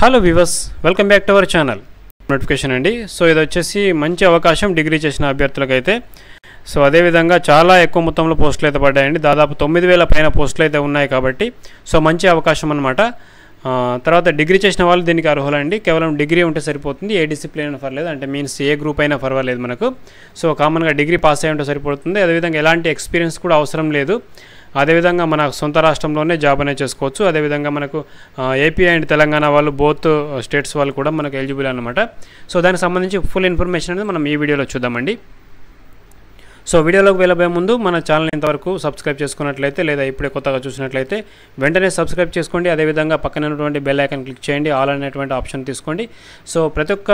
hello viewers welcome back to our channel notification అండి so ఇది వచ్చేసి మంచి అవకాశం డిగ్రీ చేసిన అభ్యర్థులకైతే సో అదేవిధంగా చాలా ఎక్కువ మొత్తంలో పోస్టులు అయితే పడ్డాయండి దాదాపు తొమ్మిది వేల పైన పోస్టులు అయితే ఉన్నాయి కాబట్టి సో మంచి అవకాశం అనమాట తర్వాత డిగ్రీ చేసిన వాళ్ళు దీనికి అర్హులండి కేవలం డిగ్రీ ఉంటే సరిపోతుంది ఏ డిసిప్లిన్ అయినా పర్లేదు అంటే మీన్స్ ఏ గ్రూప్ అయినా పర్వాలేదు మనకు సో కామన్గా డిగ్రీ పాస్ అయ్యి ఉంటే సరిపోతుంది అదేవిధంగా ఎలాంటి ఎక్స్పీరియన్స్ కూడా అవసరం లేదు అదేవిధంగా మన సొంత రాష్ట్రంలోనే జాబ్ అనేది చేసుకోవచ్చు అదేవిధంగా మనకు ఏపీ అండ్ తెలంగాణ వాళ్ళు బోత్ స్టేట్స్ uh, వాళ్ళు కూడా మనకు ఎలిజిబుల్ అనమాట సో దానికి సంబంధించి ఫుల్ ఇన్ఫర్మేషన్ అనేది మనం ఈ వీడియోలో చూద్దామండి సో వీడియోలోకి వెళ్ళబోయే ముందు మన ఛానల్ ఇంతవరకు సబ్స్క్రైబ్ చేసుకున్నట్లయితే లేదా ఇప్పుడే కొత్తగా చూసినట్లయితే వెంటనే సబ్స్క్రైబ్ చేసుకోండి అదేవిధంగా పక్కనటువంటి బెల్ ఐకన్ క్లిక్ చేయండి ఆల్ అనేటువంటి ఆప్షన్ తీసుకోండి సో ప్రతి ఒక్క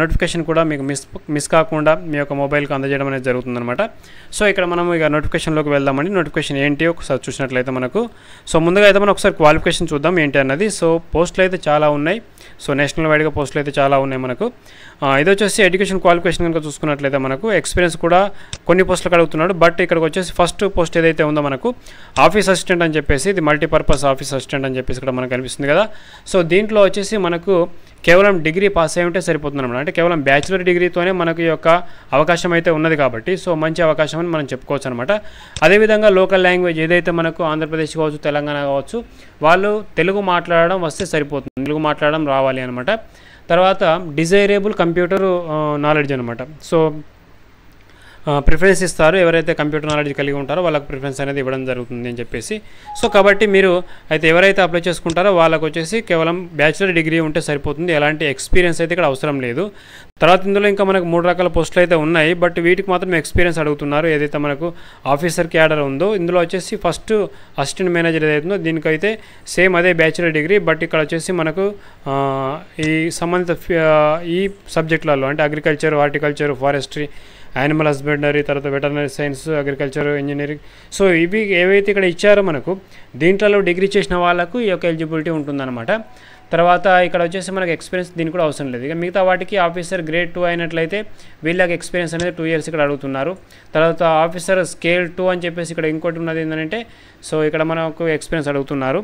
నోటిఫికేషన్ కూడా మీకు మిస్ మిస్ కాకుండా మీ యొక్క మొబైల్కి అందజేయడం అనేది జరుగుతుందనమాట సో ఇక్కడ మనం ఇక నోటిఫికేషన్లోకి వెళ్దామండి నోటిఫికేషన్ ఏంటి ఒకసారి చూసినట్లయితే మనకు సో ముందుగా అయితే మనం ఒకసారి క్వాలిఫికేషన్ చూద్దాం ఏంటి అన్నది సో పోస్టులు అయితే చాలా ఉన్నాయి సో నేషనల్ వైడ్గా పోస్టులు అయితే చాలా ఉన్నాయి మనకు ఇది వచ్చేసి ఎడ్యుకేషన్ క్వాలిఫికేషన్ కనుక చూసుకున్నట్లయితే మనకు ఎక్స్పీరియన్స్ కూడా కొన్ని పోస్టులకు అడుగుతున్నాడు బట్ ఇక్కడికి వచ్చేసి ఫస్ట్ పోస్ట్ ఏదైతే ఉందో మనకు ఆఫీస్ అసిస్టెంట్ అని చెప్పేసి ఇది మల్టీపర్పస్ ఆఫీస్ అసిస్టెంట్ అని చెప్పేసి ఇక్కడ మనకు కనిపిస్తుంది కదా సో దీంట్లో వచ్చేసి మనకు కేవలం డిగ్రీ పాస్ అయ్యి ఉంటే సరిపోతుంది అనమాట అంటే కేవలం బ్యాచిలర్ డిగ్రీతోనే మనకు యొక్క అవకాశం అయితే ఉన్నది కాబట్టి సో మంచి అవకాశం అని మనం చెప్పుకోవచ్చు అనమాట అదేవిధంగా లోకల్ లాంగ్వేజ్ ఏదైతే మనకు ఆంధ్రప్రదేశ్ కావచ్చు తెలంగాణ కావచ్చు వాళ్ళు తెలుగు మాట్లాడడం వస్తే సరిపోతుంది తెలుగు మాట్లాడడం రావాలి అనమాట తర్వాత డిజైరేబుల్ కంప్యూటర్ నాలెడ్జ్ అనమాట సో ప్రిఫరెన్స్ ఇస్తారు ఎవరైతే కంప్యూటర్ నాలెడ్జ్ కలిగి ఉంటారో వాళ్ళకి ప్రిఫరెన్స్ అనేది ఇవ్వడం జరుగుతుంది అని చెప్పేసి సో కాబట్టి మీరు అయితే ఎవరైతే అప్లై చేసుకుంటారో వాళ్ళకు వచ్చేసి కేవలం బ్యాచిలర్ డిగ్రీ ఉంటే సరిపోతుంది ఎలాంటి ఎక్స్పీరియన్స్ అయితే ఇక్కడ అవసరం లేదు తర్వాత ఇందులో ఇంకా మనకు మూడు రకాల పోస్టులు అయితే ఉన్నాయి బట్ వీటికి మాత్రం ఎక్స్పీరియన్స్ అడుగుతున్నారు ఏదైతే మనకు ఆఫీసర్ క్యాడర్ ఉందో ఇందులో వచ్చేసి ఫస్ట్ అసిస్టెంట్ మేనేజర్ ఏదైతుందో దీనికైతే సేమ్ అదే బ్యాచిలర్ డిగ్రీ బట్ ఇక్కడ వచ్చేసి మనకు ఈ సంబంధిత ఈ సబ్జెక్టులలో అంటే agriculture horticulture forestry animal husbandry తర్వాత veterinary science agriculture engineering so ఇవి ఏవైతే ఇక్కడ ఇచ్చారో మనకు దీంట్లో డిగ్రీ చేసిన వాళ్ళకు ఈ యొక్క ఎలిజిబిలిటీ ఉంటుందన్నమాట తర్వాత ఇక్కడ వచ్చేసి మనకు ఎక్స్పీరియన్స్ దీనికి కూడా అవసరం లేదు ఇక మిగతా వాటికి ఆఫీసర్ గ్రేడ్ టూ అయినట్లయితే వీళ్ళకి ఎక్స్పీరియన్స్ అనేది టూ ఇయర్స్ ఇక్కడ అడుగుతున్నారు తర్వాత ఆఫీసర్ స్కేల్ టూ అని చెప్పేసి ఇక్కడ ఇంకోటి ఉన్నది ఏంటంటే సో ఇక్కడ మనకు ఎక్స్పీరియన్స్ అడుగుతున్నారు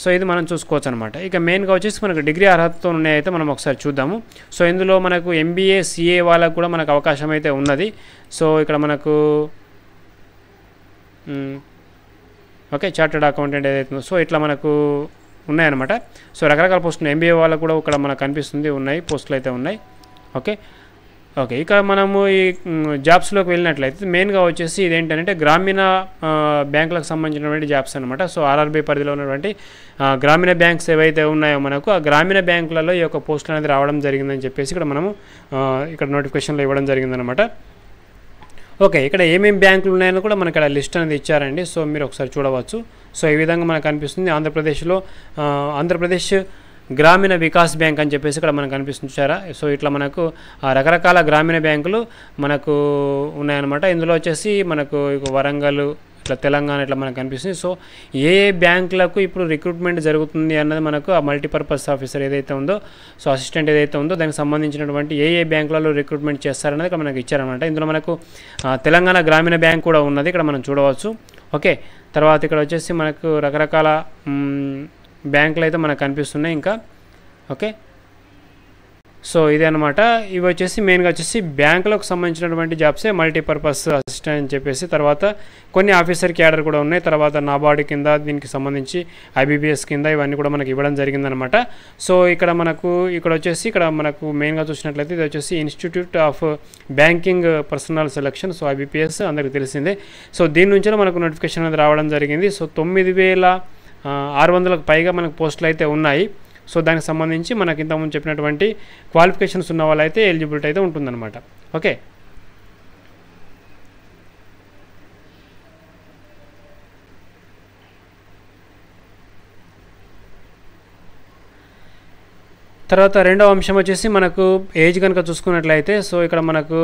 సో ఇది మనం చూసుకోవచ్చు అనమాట ఇక మెయిన్గా వచ్చేసి మనకు డిగ్రీ అర్హతతో ఉన్నాయైతే మనం ఒకసారి చూద్దాము సో ఇందులో మనకు ఎంబీఏ సిఏ వాళ్ళకు కూడా మనకు అవకాశం అయితే ఉన్నది సో ఇక్కడ మనకు ఓకే చార్టెడ్ అకౌంటెంట్ ఏదైతుందో సో ఇట్లా మనకు ఉన్నాయన్నమాట సో రకరకాల పోస్టులు ఎంబీఏ వాళ్ళకు కూడా ఇక్కడ మనకు కనిపిస్తుంది ఉన్నాయి పోస్టులు అయితే ఉన్నాయి ఓకే ఓకే ఇక మనము ఈ జాబ్స్లోకి వెళ్ళినట్లయితే మెయిన్గా వచ్చేసి ఇదేంటంటే గ్రామీణ బ్యాంకులకు సంబంధించినటువంటి జాబ్స్ అనమాట సో ఆర్ఆర్బీ పరిధిలో ఉన్నటువంటి గ్రామీణ బ్యాంక్స్ ఏవైతే ఉన్నాయో మనకు ఆ గ్రామీణ బ్యాంకులలో ఈ యొక్క పోస్టులు అనేది రావడం జరిగిందని చెప్పేసి ఇక్కడ మనము ఇక్కడ నోటిఫికేషన్లో ఇవ్వడం జరిగిందనమాట ఓకే ఇక్కడ ఏమేమి బ్యాంకులు ఉన్నాయని కూడా మనకి ఇక్కడ లిస్ట్ అనేది ఇచ్చారండి సో మీరు ఒకసారి చూడవచ్చు సో ఈ విధంగా మనకు అనిపిస్తుంది ఆంధ్రప్రదేశ్లో ఆంధ్రప్రదేశ్ గ్రామీణ వికాస్ బ్యాంక్ అని చెప్పేసి ఇక్కడ మనకు కనిపిస్తుంది సారా సో ఇట్లా మనకు రకరకాల గ్రామీణ బ్యాంకులు మనకు ఉన్నాయన్నమాట ఇందులో వచ్చేసి మనకు వరంగల్ ఇట్లా తెలంగాణ ఇట్లా మనకు కనిపిస్తుంది సో ఏ ఏ బ్యాంకులకు ఇప్పుడు రిక్రూట్మెంట్ జరుగుతుంది అన్నది మనకు ఆ మల్టీపర్పస్ ఆఫీసర్ ఏదైతే ఉందో సో అసిస్టెంట్ ఏదైతే ఉందో దానికి సంబంధించినటువంటి ఏ ఏ బ్యాంకులలో రిక్రూట్మెంట్ చేస్తారన్నది ఇక్కడ మనకు ఇచ్చారనమాట ఇందులో మనకు తెలంగాణ గ్రామీణ బ్యాంక్ కూడా ఉన్నది ఇక్కడ మనం చూడవచ్చు ఓకే తర్వాత ఇక్కడ వచ్చేసి మనకు రకరకాల బ్యాంకులు అయితే మనకు కనిపిస్తున్నాయి ఇంకా ఓకే సో ఇదే అనమాట ఇవి వచ్చేసి మెయిన్గా వచ్చేసి బ్యాంకులకు సంబంధించినటువంటి జాబ్సే మల్టీపర్పస్ అసిస్టెంట్ అని చెప్పేసి తర్వాత కొన్ని ఆఫీసర్ క్యాడర్ కూడా ఉన్నాయి తర్వాత నాబార్డు కింద దీనికి సంబంధించి ఐబీబీఎస్ కింద ఇవన్నీ కూడా మనకి ఇవ్వడం జరిగిందనమాట సో ఇక్కడ మనకు ఇక్కడ వచ్చేసి ఇక్కడ మనకు మెయిన్గా చూసినట్లయితే ఇది వచ్చేసి institute of banking personnel selection so IBPS అందరికి తెలిసిందే సో దీని నుంచే మనకు నోటిఫికేషన్ అనేది రావడం జరిగింది సో తొమ్మిది వేల ఆరు వందలకు పైగా మనకు పోస్టులు అయితే ఉన్నాయి సో దానికి సంబంధించి మనకి ఇంతకుముందు చెప్పినటువంటి క్వాలిఫికేషన్స్ ఉన్న అయితే ఎలిజిబిలిటీ అయితే ఉంటుందన్నమాట ఓకే తర్వాత రెండవ అంశం వచ్చేసి మనకు ఏజ్ కనుక చూసుకున్నట్లయితే సో ఇక్కడ మనకు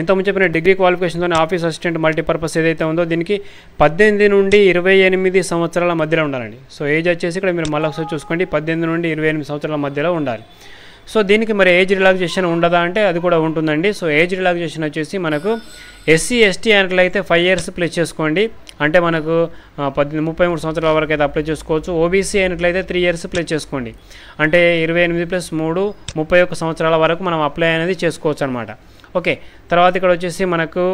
ఇంతకుముందు చెప్పిన డిగ్రీ క్వాలిఫికేషన్తో ఆఫీస్ అసిస్టెంట్ మల్టీపర్పస్ ఏదైతే ఉందో దీనికి పద్దెనిమిది నుండి ఇరవై ఎనిమిది సంవత్సరాల మధ్యలో ఉండాలండి సో ఏజ్ వచ్చేసి ఇక్కడ మీరు మళ్ళీ ఒకసారి చూసుకోండి పద్దెనిమిది నుండి ఇరవై ఎనిమిది సంవత్సరాల మధ్యలో ఉండాలి సో దీనికి మరి ఏజ్ రిలాక్సేషన్ ఉండదా అంటే అది కూడా ఉంటుందండి సో ఏజ్ రిలాక్సేషన్ వచ్చేసి మనకు ఎస్సీ ఎస్టీ అయితే ఫైవ్ ఇయర్స్ ప్లే చేసుకోండి అంటే మనకు పద్దెనిమిది ముప్పై మూడు సంవత్సరాల వరకు అయితే అప్లై చేసుకోవచ్చు ఓబీసీ అయినట్లయితే త్రీ ఇయర్స్ ప్లే చేసుకోండి అంటే ఇరవై ఎనిమిది ప్లస్ మూడు ముప్పై ఒక్క సంవత్సరాల వరకు మనం అప్లై అనేది చేసుకోవచ్చు అనమాట ఓకే తర్వాత ఇక్కడ వచ్చేసి మనకు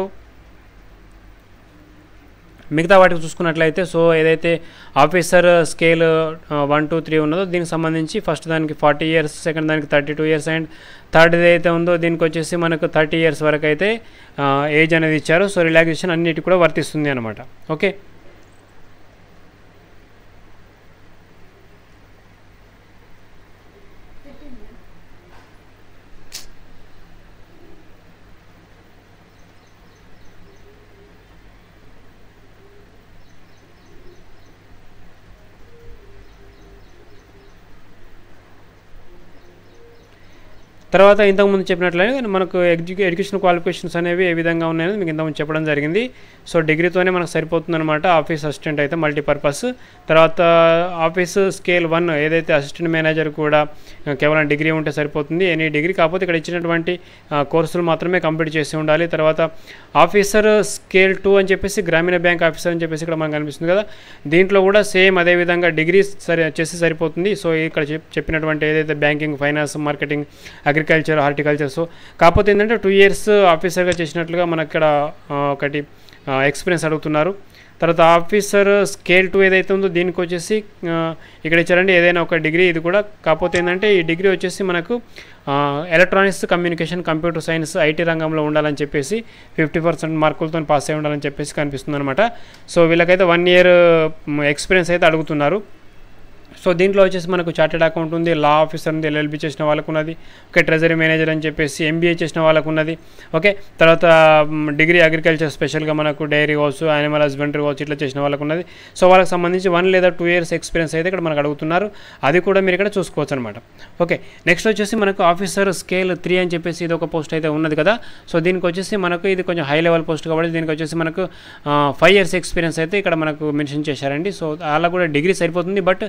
మిగతా వాటికి చూసుకున్నట్లయితే సో ఏదైతే officer scale one two three ఉన్నదో దీనికి సంబంధించి ఫస్ట్ దానికి ఫార్టీ ఇయర్స్ సెకండ్ దానికి thirty two years and third ఏదైతే ఉందో దీనికి వచ్చేసి మనకు థర్టీ ఇయర్స్ వరకు అయితే ఏజ్ అనేది ఇచ్చారు సో రిలాక్సేషన్ అన్నిటి కూడా వర్తిస్తుంది అనమాట ఓకే తర్వాత ఇంతకుముందు చెప్పినట్లయితే మనకు ఎడ్యు ఎడ్యుకేషన్ క్వాలిఫికేషన్స్ అనేవి ఏ విధంగా ఉన్నాయని మీకు ఇంతకుముందు చెప్పడం జరిగింది సో డిగ్రీతోనే మనకు సరిపోతుందన్నమాట ఆఫీస్ అసిస్టెంట్ అయితే మల్టీపర్పస్ తర్వాత ఆఫీస్ స్కేల్ వన్ ఏదైతే అసిస్టెంట్ మేనేజర్ కూడా కేవలం డిగ్రీ ఉంటే సరిపోతుంది ఎనీ డిగ్రీ కాకపోతే ఇక్కడ ఇచ్చినటువంటి కోర్సులు మాత్రమే కంప్లీట్ చేసి ఉండాలి తర్వాత ఆఫీసర్ స్కేల్ టూ అని చెప్పేసి గ్రామీణ బ్యాంక్ ఆఫీసర్ అని చెప్పేసి ఇక్కడ మనకు అనిపిస్తుంది కదా దీంట్లో కూడా సేమ్ అదేవిధంగా డిగ్రీ సరి చేసి సరిపోతుంది సో ఇక్కడ చెప్పినటువంటి ఏదైతే banking finance marketing agri agriculture horticulture so కాకపోతే ఏంటంటే టూ ఇయర్స్ ఆఫీసర్గా చేసినట్లుగా మనకి ఇక్కడ ఒకటి ఎక్స్పీరియన్స్ అడుగుతున్నారు తర్వాత ఆఫీసర్ స్కేల్ టూ ఏదైతే ఉందో దీనికి వచ్చేసి ఇక్కడ ఇచ్చారంటే ఏదైనా ఒక డిగ్రీ ఇది కూడా కాకపోతే ఏంటంటే ఈ డిగ్రీ వచ్చేసి మనకు electronics communication computer science IT రంగంలో ఉండాలని చెప్పేసి ఫిఫ్టీ పర్సెంట్ మార్కులతో పాస్ అయి ఉండాలని చెప్పేసి కనిపిస్తుంది అనమాట సో వీళ్ళకైతే వన్ ఇయర్ ఎక్స్పీరియన్స్ అయితే అడుగుతున్నారు సో దీంట్లో వచ్చేసి మనకు చార్టెడ్ అకౌంట్ ఉంది లా ఆఫీసర్ ఉంది ఎల్ఎల్బి చేసిన వాళ్ళకు ఉన్నది ఓకే ట్రెజరీ మేనేజర్ అని చెప్పేసి ఎంబీఏ చేసిన వాళ్ళకు ఉన్నది ఓకే తర్వాత డిగ్రీ అగ్రికల్చర్ స్పెషల్గా మనకు డైరీ కావచ్చు యానిమల్ హస్బెండరీ కావచ్చు ఇట్లా చేసిన వాళ్ళకు ఉన్నది సో వాళ్ళకి సంబంధించి వన్ లేదా టూ ఇయర్స్ ఎక్స్పీరియన్స్ అయితే ఇక్కడ మనకు అడుగుతున్నారు అది కూడా మీరు ఇక్కడ చూసుకోవచ్చు అనమాట ఓకే నెక్స్ట్ వచ్చేసి మనకు ఆఫీసర్ స్కేల్ త్రీ అని చెప్పేసి ఇది ఒక పోస్ట్ అయితే ఉన్నది కదా సో దీనికి వచ్చేసి మనకు ఇది కొంచెం హై లెవెల్ పోస్ట్ కాబట్టి దీనికి వచ్చేసి మనకు ఫైవ్ ఇయర్స్ ఎక్స్పీరియన్స్ అయితే ఇక్కడ మనకు మెన్షన్ చేశారండి సో అలా కూడా డిగ్రీ సరిపోతుంది బట్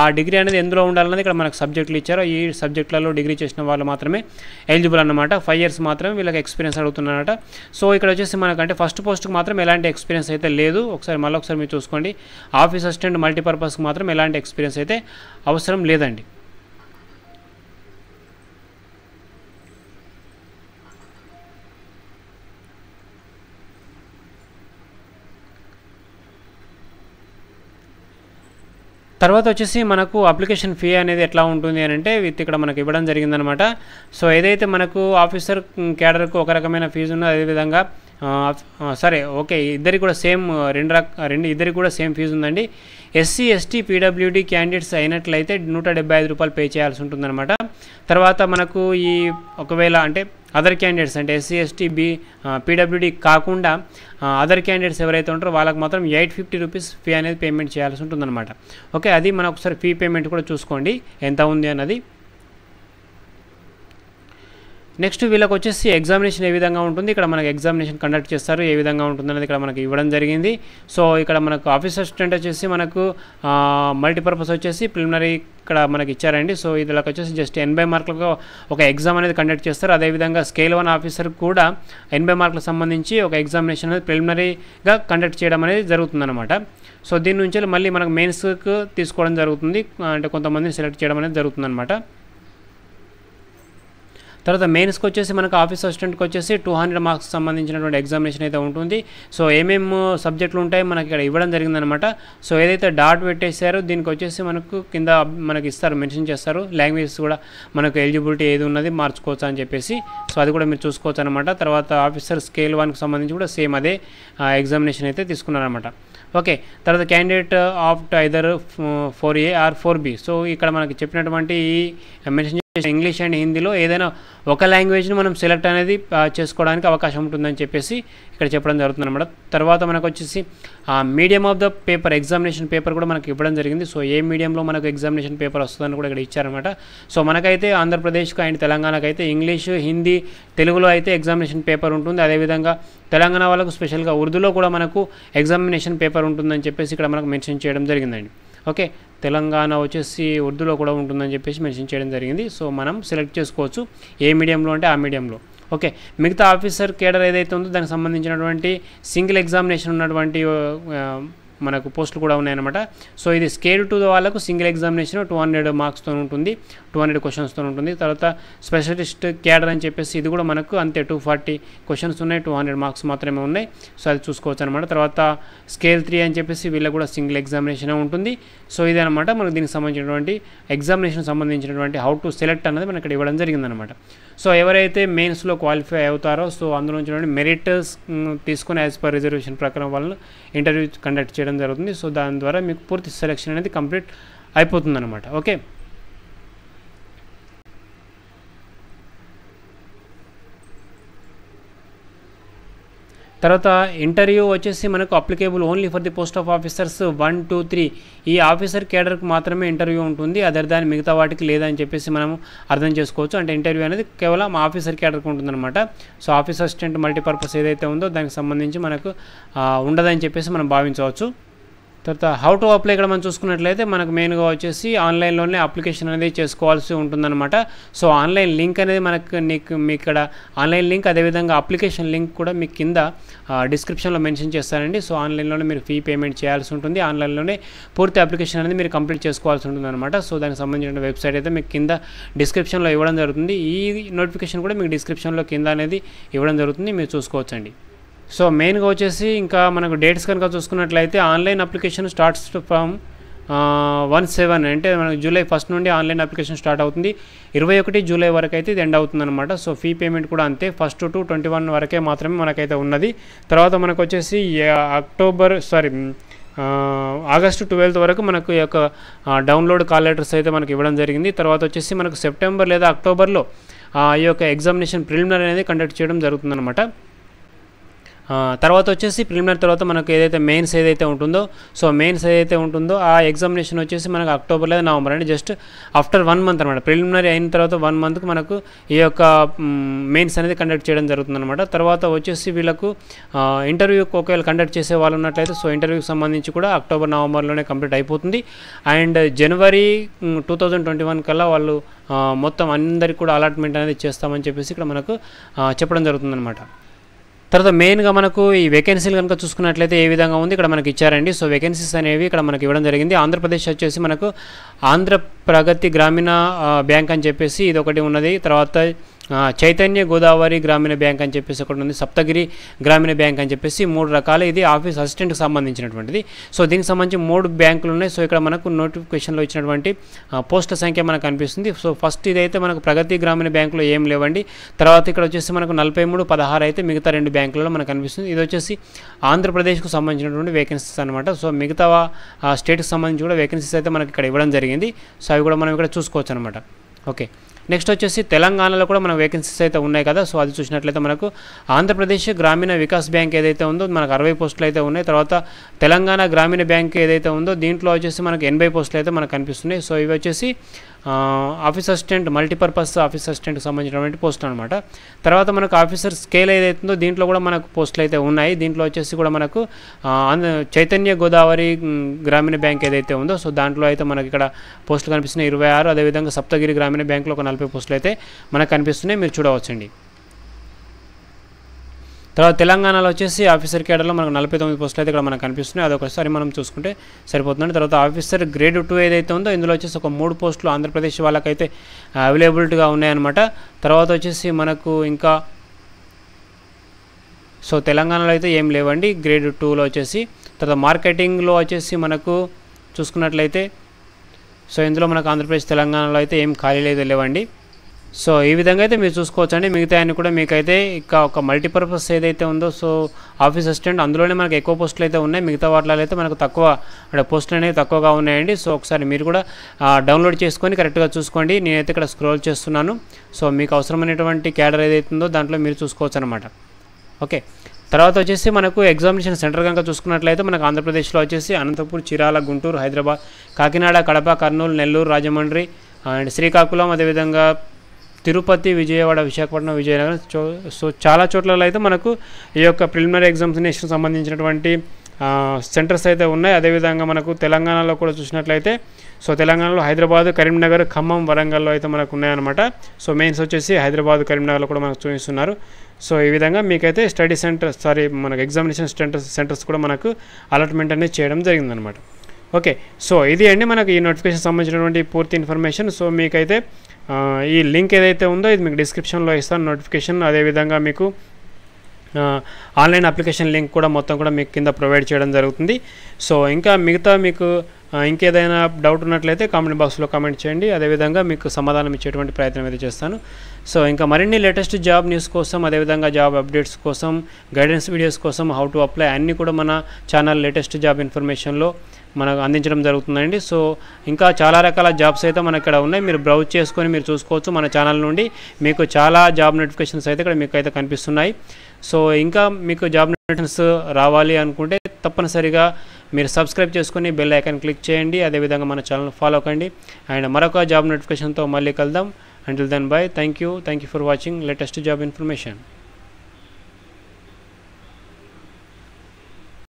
ఆ డిగ్రీ అనేది ఎందులో ఉండాలన్నది ఇక్కడ మనకు సబ్జెక్టులు ఇచ్చారు ఈ సబ్జెక్టులలో డిగ్రీ చేసిన వాళ్ళు మాత్రమే ఎలిజిబుల్ అనమాట ఫైవ్ ఇయర్స్ మాత్రమే వీళ్ళకి ఎక్స్పీరియన్స్ అడుగుతున్నారట సో ఇక్కడ వచ్చేసి మనకంటే ఫస్ట్ పోస్ట్కి మాత్రం ఎలాంటి ఎక్స్పీరియన్స్ అయితే లేదు ఒకసారి మళ్ళీ ఒకసారి మీరు చూసుకోండి ఆఫీస్ అసిస్టెంట్ మల్టీపర్పస్కి మాత్రం ఎలాంటి ఎక్స్పీరియన్స్ అయితే అవసరం లేదండి తర్వాత వచ్చేసి మనకు అప్లికేషన్ ఫీ అనేది ఎట్లా ఉంటుంది అని అంటే విత్ ఇక్కడ మనకు ఇవ్వడం జరిగిందనమాట సో ఏదైతే మనకు ఆఫీసర్ క్యాడర్కు ఒక రకమైన ఫీజు ఉందో అదేవిధంగా సరే ఓకే ఇద్దరికి కూడా సేమ్ రెండు రక రెండు ఇద్దరికి కూడా సేమ్ ఫీజు ఉందండి ఎస్సీ ఎస్టీ పీడబ్ల్యూడీ క్యాండిడేట్స్ అయినట్లయితే నూట డెబ్బై ఐదు రూపాయలు పే చేయాల్సి ఉంటుందన్నమాట తర్వాత మనకు ఈ ఒకవేళ అంటే అదర్ క్యాండిడేట్స్ అంటే ఎస్సీ ఎస్టీ బి పీడబ్ల్యూడీ కాకుండా అదర్ క్యాండిడేట్స్ ఎవరైతే ఉంటారో వాళ్ళకి మాత్రం ఎయిట్ ఫిఫ్టీ రూపీస్ ఫీ అనేది పేమెంట్ చేయాల్సి ఉంటుందన్నమాట ఓకే అది మనం ఒకసారి ఫీ పేమెంట్ కూడా చూసుకోండి ఎంత ఉంది అన్నది నెక్స్ట్ వీళ్ళకి వచ్చేసి ఎగ్జామినేషన్ ఏ విధంగా ఉంటుంది ఇక్కడ మనకి ఎగ్జామినేషన్ కండక్ట్ చేస్తారు ఏ విధంగా ఉంటుందనేది ఇక్కడ మనకి ఇవ్వడం జరిగింది సో ఇక్కడ మనకు ఆఫీస్ అసిస్టెంట్ వచ్చేసి మనకు మల్టీపర్పస్ వచ్చేసి ప్రిలిమినరీ ఇక్కడ మనకి ఇచ్చారండి సో ఇదిలోకి వచ్చేసి జస్ట్ ఎనభై మార్కులకు ఒక ఎగ్జామ్ అనేది కండక్ట్ చేస్తారు అదేవిధంగా స్కేల్ వన్ ఆఫీసర్ కూడా ఎనభై మార్కులకు సంబంధించి ఒక ఎగ్జామినేషన్ అనేది ప్రిలిమినరీగా కండక్ట్ చేయడం అనేది జరుగుతుందన్నమాట సో దీని నుంచి మళ్ళీ మనకు మెయిన్స్కు తీసుకోవడం జరుగుతుంది అంటే కొంతమందిని సెలెక్ట్ చేయడం అనేది అనమాట తర్వాత మెయిన్స్కి వచ్చేసి మనకు ఆఫీస్ అసిస్టెంట్కి వచ్చేసి టూ హండ్రెడ్ మార్క్స్ సంబంధించినటువంటి ఎగ్జామినేషన్ అయితే ఉంటుంది సో ఏమేమి సబ్జెక్టులు ఉంటాయి మనకి ఇక్కడ ఇవ్వడం జరిగిందనమాట సో ఏదైతే డాట్ పెట్టేశారో దీనికి వచ్చేసి మనకు కింద మనకి ఇస్తారు మెన్షన్ చేస్తారు లాంగ్వేజెస్ కూడా మనకు ఎలిజిబిలిటీ ఏది ఉన్నది మార్చుకోవచ్చు అని చెప్పేసి సో అది కూడా మీరు చూసుకోవచ్చు అనమాట తర్వాత ఆఫీసర్ స్కేల్ వన్కి సంబంధించి కూడా సేమ్ అదే ఎగ్జామినేషన్ uh, అయితే తీసుకున్నారనమాట ఓకే తర్వాత candidate of either four A R four B so ఇక్కడ మనకి చెప్పినటువంటి ఈ మెన్షన్ uh, ఇంగ్లీష్ అండ్ హిందీలో ఏదైనా ఒక లాంగ్వేజ్ని మనం సెలెక్ట్ అనేది చేసుకోవడానికి అవకాశం ఉంటుందని చెప్పేసి ఇక్కడ చెప్పడం జరుగుతుంది అనమాట తర్వాత మనకు వచ్చేసి medium of the paper examination paper కూడా మనకి ఇవ్వడం జరిగింది సో ఏ మీడియంలో మనకు ఎగ్జామినేషన్ పేపర్ వస్తుందని కూడా ఇక్కడ ఇచ్చారనమాట సో మనకైతే ఆంధ్రప్రదేశ్కు అండ్ తెలంగాణకు అయితే ఇంగ్లీషు హిందీ తెలుగులో అయితే ఎగ్జామినేషన్ పేపర్ ఉంటుంది అదేవిధంగా తెలంగాణ వాళ్ళకు స్పెషల్గా ఉర్దూలో కూడా మనకు ఎగ్జామినేషన్ పేపర్ ఉంటుందని చెప్పేసి ఇక్కడ మనకు మెన్షన్ చేయడం జరిగిందండి ఓకే తెలంగాణ వచ్చేసి ఉర్దూలో కూడా ఉంటుందని చెప్పేసి మెన్షన్ చేయడం జరిగింది సో మనం సెలెక్ట్ చేసుకోవచ్చు ఏ మీడియంలో అంటే ఆ మీడియంలో ఓకే మిగతా ఆఫీసర్ కేడర్ ఏదైతే ఉందో దానికి సంబంధించినటువంటి సింగిల్ ఎగ్జామినేషన్ ఉన్నటువంటి మనకు పోస్టులు కూడా ఉన్నాయన్నమాట సో ఇది స్కేల్ టూ వాళ్ళకు సింగిల్ ఎగ్జామినేషన్ టూ హండ్రెడ్ మార్క్స్తో ఉంటుంది టూ హండ్రెడ్ క్వశ్చన్స్తో ఉంటుంది తర్వాత స్పెషలిస్ట్ క్యాడర్ అని చెప్పేసి ఇది కూడా మనకు అంతే టూ ఫార్టీ క్వశ్చన్స్ ఉన్నాయి టూ హండ్రెడ్ మార్క్స్ మాత్రమే ఉన్నాయి సో అది చూసుకోవచ్చు అనమాట తర్వాత స్కేల్ త్రీ అని చెప్పేసి వీళ్ళకి కూడా సింగిల్ ఎగ్జామినేషన్ ఉంటుంది సో ఇది అనమాట మనకు దీనికి సంబంధించినటువంటి ఎగ్జామినేషన్ సంబంధించినటువంటి హౌ టు సెలెక్ట్ అనేది మనకి ఇక్కడ ఇవ్వడం జరిగిందనమాట సో ఎవరైతే మెయిన్స్లో క్వాలిఫై అవుతారో సో అందులో నుంచి మెరిట్ తీసుకుని యాజ్ పర్ రిజర్వేషన్ ప్రకారం వాళ్ళు ఇంటర్వ్యూ కండక్ట్ చేయడం జరుగుతుంది సో దాని ద్వారా మీకు పూర్తి సెలెక్షన్ అనేది కంప్లీట్ అయిపోతుందన్నమాట ఓకే తర్వాత ఇంటర్వ్యూ వచ్చేసి మనకు applicable only for the post of officers one two three ఈ ఆఫీసర్ కేడర్కి మాత్రమే ఇంటర్వ్యూ ఉంటుంది అదర్ దాని మిగతా వాటికి లేదని చెప్పేసి మనం అర్థం చేసుకోవచ్చు అంటే ఇంటర్వ్యూ అనేది కేవలం ఆఫీసర్ కేడర్కి ఉంటుందన్నమాట సో ఆఫీస్ అసిస్టెంట్ మల్టీపర్పస్ ఏదైతే ఉందో దానికి సంబంధించి మనకు ఉండదని చెప్పేసి మనం భావించవచ్చు తర్వాత హౌ టు అప్లై ఇక్కడ మనం చూసుకున్నట్లయితే మనకు మెయిన్గా వచ్చేసి ఆన్లైన్లోనే అప్లికేషన్ అనేది చేసుకోవాల్సి ఉంటుందన్నమాట సో ఆన్లైన్ లింక్ అనేది మనకు నీకు మీ ఇక్కడ ఆన్లైన్ లింక్ అదేవిధంగా అప్లికేషన్ లింక్ కూడా మీకు కింద డిస్క్రిప్షన్లో మెన్షన్ చేస్తానండి సో ఆన్లైన్లోనే మీరు ఫీ పేమెంట్ చేయాల్సి ఉంటుంది ఆన్లైన్లోనే పూర్తి అప్లికేషన్ అనేది మీరు కంప్లీట్ చేసుకోవాల్సి ఉంటుంది అనమాట సో దానికి సంబంధించిన వెబ్సైట్ అయితే మీకు కింద డిస్క్రిప్షన్లో ఇవ్వడం జరుగుతుంది ఈ నోటిఫికేషన్ కూడా మీకు డిస్క్రిప్షన్లో కింద అనేది ఇవ్వడం జరుగుతుంది మీరు చూసుకోవచ్చండి సో మెయిన్గా వచ్చేసి ఇంకా మనకు డేట్స్ కనుక చూసుకున్నట్లయితే online application starts from one seven అంటే మనకు జూలై ఫస్ట్ నుండి ఆన్లైన్ అప్లికేషన్ స్టార్ట్ అవుతుంది ఇరవై ఒకటి జూలై వరకు అయితే ఇది ఎండ్ అవుతుంది అనమాట సో ఫీ పేమెంట్ కూడా అంతే ఫస్ట్ టు ట్వంటీ వన్ వరకే మాత్రమే మనకైతే ఉన్నది తర్వాత మనకు వచ్చేసి అక్టోబర్ సారీ ఆగస్టు ట్వెల్త్ వరకు మనకు ఈ యొక్క డౌన్లోడ్ కాల్ లెటర్స్ అయితే మనకు ఇవ్వడం జరిగింది తర్వాత వచ్చేసి మనకు సెప్టెంబర్ లేదా అక్టోబర్లో ఈ యొక్క ఎగ్జామినేషన్ ప్రిలిమినరీ అనేది కండక్ట్ చేయడం జరుగుతుందన్నమాట తర్వాత వచ్చేసి ప్రిలిమినరీ తర్వాత మనకు ఏదైతే మెయిన్స్ ఏదైతే ఉంటుందో సో మెయిన్స్ ఏదైతే ఉంటుందో ఆ ఎగ్జామినేషన్ వచ్చేసి మనకు అక్టోబర్ లేదా నవంబర్ అండి జస్ట్ ఆఫ్టర్ వన్ మంత్ అనమాట ప్రిలిమినరీ అయిన తర్వాత వన్ మంత్కి మనకు ఈ యొక్క మెయిన్స్ అనేది కండక్ట్ చేయడం జరుగుతుందన్నమాట తర్వాత వచ్చేసి వీళ్ళకు ఇంటర్వ్యూ ఒకవేళ కండక్ట్ చేసే వాళ్ళు ఉన్నట్లయితే సో ఇంటర్వ్యూకి సంబంధించి కూడా అక్టోబర్ నవంబర్లోనే కంప్లీట్ అయిపోతుంది అండ్ జనవరి టూ థౌజండ్ ట్వంటీ వన్ కల్లా వాళ్ళు మొత్తం అందరికి కూడా అలాట్మెంట్ అనేది చేస్తామని చెప్పేసి ఇక్కడ మనకు చెప్పడం జరుగుతుందన్నమాట తర్వాత మెయిన్గా మనకు ఈ వేకెన్సీలు కనుక చూసుకున్నట్లయితే ఏ విధంగా ఉంది ఇక్కడ మనకి ఇచ్చారండి సో వేకెన్సీస్ అనేవి ఇక్కడ మనకి ఇవ్వడం జరిగింది ఆంధ్రప్రదేశ్ వచ్చేసి మనకు ఆంధ్ర ప్రగతి గ్రామీణ బ్యాంక్ అని చెప్పేసి ఇది ఒకటి ఉన్నది తర్వాత చైతన్య గోదావరి గ్రామీణ బ్యాంక్ అని చెప్పేసి ఒకటి ఉంది సప్తగిరి గ్రామీణ బ్యాంక్ అని చెప్పేసి మూడు రకాల ఇది ఆఫీస్ అసిస్టెంట్కి సంబంధించినటువంటిది సో దీనికి సంబంధించి మూడు బ్యాంకులు ఉన్నాయి సో ఇక్కడ మనకు నోటిఫికేషన్లో ఇచ్చినటువంటి పోస్టుల సంఖ్య మనకు కనిపిస్తుంది సో ఫస్ట్ ఇదైతే మనకు ప్రగతి గ్రామీణ బ్యాంకులో ఏం లేవండి తర్వాత ఇక్కడ వచ్చేసి మనకు నలభై మూడు పదహారు అయితే మిగతా రెండు బ్యాంకులలో మనకు కనిపిస్తుంది ఇది వచ్చేసి ఆంధ్రప్రదేశ్కు సంబంధించినటువంటి వేకెన్సీస్ అనమాట సో మిగతా స్టేట్కి సంబంధించి కూడా వేకెన్సీస్ అయితే మనకి ఇక్కడ ఇవ్వడం జరిగింది సో అవి కూడా మనం ఇక్కడ చూసుకోవచ్చు అనమాట ఓకే నెక్స్ట్ వచ్చేసి తెలంగాణలో కూడా మనకు వేకెన్సీస్ అయితే ఉన్నాయి కదా సో అది చూసినట్లయితే మనకు ఆంధ్రప్రదేశ్ గ్రామీణ వికాస్ బ్యాంక్ ఏదైతే ఉందో మనకు అరవై పోస్టులు అయితే ఉన్నాయి తర్వాత తెలంగాణ గ్రామీణ బ్యాంక్ ఏదైతే ఉందో దీంట్లో వచ్చేసి మనకు ఎనభై పోస్టులు అయితే మనకు కనిపిస్తున్నాయి సో ఇవి వచ్చేసి ఆఫీస్ అసిస్టెంట్ మల్టీపర్పస్ ఆఫీస్ అసిస్టెంట్కి సంబంధించినటువంటి పోస్ట్ అనమాట తర్వాత మనకు ఆఫీసర్ స్కేల్ ఏదైతుందో దీంట్లో కూడా మనకు పోస్టులు అయితే ఉన్నాయి దీంట్లో వచ్చేసి కూడా మనకు చైతన్య గోదావరి గ్రామీణ బ్యాంక్ ఏదైతే ఉందో సో దాంట్లో అయితే మనకి ఇక్కడ పోస్టులు కనిపిస్తున్నాయి ఇరవై ఆరు అదేవిధంగా సప్తగిరి గ్రామీణ బ్యాంక్లో ఒక నలభై పోస్టులు అయితే మనకు కనిపిస్తున్నాయి మీరు చూడవచ్చండి తర్వాత తెలంగాణలో వచ్చేసి ఆఫీసర్ కేడర్లో మనకు నలభై తొమ్మిది పోస్టులు అయితే ఇక్కడ మనకు కనిపిస్తున్నాయి అదొకసారి మనం చూసుకుంటే సరిపోతుందండి తర్వాత ఆఫీసర్ గ్రేడ్ టూ ఏదైతే ఉందో ఇందులో వచ్చేసి ఒక మూడు పోస్టులు ఆంధ్రప్రదేశ్ వాళ్ళకైతే అవైలబిలిటీగా ఉన్నాయన్నమాట తర్వాత వచ్చేసి మనకు ఇంకా సో తెలంగాణలో అయితే ఏం లేవండి గ్రేడ్ టూలో వచ్చేసి తర్వాత మార్కెటింగ్లో వచ్చేసి మనకు చూసుకున్నట్లయితే సో ఇందులో మనకు ఆంధ్రప్రదేశ్ తెలంగాణలో అయితే ఏం ఖాళీ లేదు లేవండి సో ఈ విధంగా అయితే మీరు చూసుకోవచ్చండి మిగతా అన్ని కూడా మీకైతే ఇక ఒక మల్టీపర్పస్ ఏదైతే ఉందో సో ఆఫీస్ అసిస్టెంట్ అందులోనే మనకు ఎక్కువ పోస్టులు అయితే ఉన్నాయి మిగతా వాటిలో అయితే మనకు తక్కువ అంటే పోస్టులు అనేవి తక్కువగా ఉన్నాయండి సో ఒకసారి మీరు కూడా డౌన్లోడ్ చేసుకొని కరెక్ట్గా చూసుకోండి నేనైతే ఇక్కడ స్క్రోల్ చేస్తున్నాను సో మీకు అవసరమైనటువంటి క్యాడర్ ఏదైతుందో దాంట్లో మీరు చూసుకోవచ్చు అనమాట ఓకే తర్వాత వచ్చేసి మనకు ఎగ్జామినేషన్ సెంటర్ కనుక చూసుకున్నట్లయితే మనకు ఆంధ్రప్రదేశ్లో వచ్చేసి అనంతపూర్ చిరాల గుంటూరు హైదరాబాద్ కాకినాడ కడప కర్నూలు నెల్లూరు రాజమండ్రి అండ్ శ్రీకాకుళం అదేవిధంగా తిరుపతి విజయవాడ విశాఖపట్నం విజయనగరం సో చాలా చోట్లలో అయితే మనకు ఈ యొక్క ప్రిలిమినరీ ఎగ్జామినేషన్ సంబంధించినటువంటి సెంటర్స్ అయితే ఉన్నాయి అదేవిధంగా మనకు తెలంగాణలో కూడా చూసినట్లయితే సో తెలంగాణలో హైదరాబాద్ కరీంనగర్ ఖమ్మం వరంగల్లో అయితే మనకు ఉన్నాయన్నమాట సో మెయిన్స్ వచ్చేసి హైదరాబాద్ కరీంనగర్లో కూడా మనకు చూపిస్తున్నారు సో ఈ విధంగా మీకైతే స్టడీ సెంటర్ సారీ మనకు ఎగ్జామినేషన్ సెంటర్స్ సెంటర్స్ కూడా మనకు అలాట్మెంట్ అనేది చేయడం జరిగిందనమాట ఓకే సో ఇది అండి మనకు ఈ నోటిఫికేషన్ సంబంధించినటువంటి పూర్తి ఇన్ఫర్మేషన్ సో మీకైతే ఈ లింక్ ఏదైతే ఉందో ఇది మీకు డిస్క్రిప్షన్లో ఇస్తాను నోటిఫికేషన్ అదేవిధంగా మీకు ఆన్లైన్ అప్లికేషన్ లింక్ కూడా మొత్తం కూడా మీకు కింద ప్రొవైడ్ చేయడం జరుగుతుంది సో ఇంకా మిగతా మీకు ఇంకేదైనా డౌట్ ఉన్నట్లయితే కామెంట్ బాక్స్లో కామెంట్ చేయండి అదేవిధంగా మీకు సమాధానం ఇచ్చేటువంటి ప్రయత్నం అయితే చేస్తాను సో ఇంకా మరిన్ని లేటెస్ట్ జాబ్ న్యూస్ కోసం అదేవిధంగా జాబ్ అప్డేట్స్ కోసం గైడెన్స్ వీడియోస్ కోసం హౌ టు అప్లై అన్నీ కూడా మన ఛానల్ లేటెస్ట్ జాబ్ ఇన్ఫర్మేషన్లో మనకు అందించడం జరుగుతుందండి సో ఇంకా చాలా రకాల జాబ్స్ అయితే మన ఇక్కడ ఉన్నాయి మీరు బ్రౌజ్ చేసుకొని మీరు చూసుకోవచ్చు మన ఛానల్ నుండి మీకు చాలా జాబ్ నోటిఫికేషన్స్ అయితే ఇక్కడ మీకు అయితే కనిపిస్తున్నాయి సో ఇంకా మీకు జాబ్ నోటిఫికేషన్స్ రావాలి అనుకుంటే తప్పనిసరిగా మీరు సబ్స్క్రైబ్ చేసుకుని బెల్ ఐకాన్ క్లిక్ చేయండి అదేవిధంగా మన ఛానల్ ఫాలో కండి అండ్ మరొక జాబ్ నోటిఫికేషన్తో మళ్ళీ కలుద్దాం and then bye thank you thank you for watching latest job information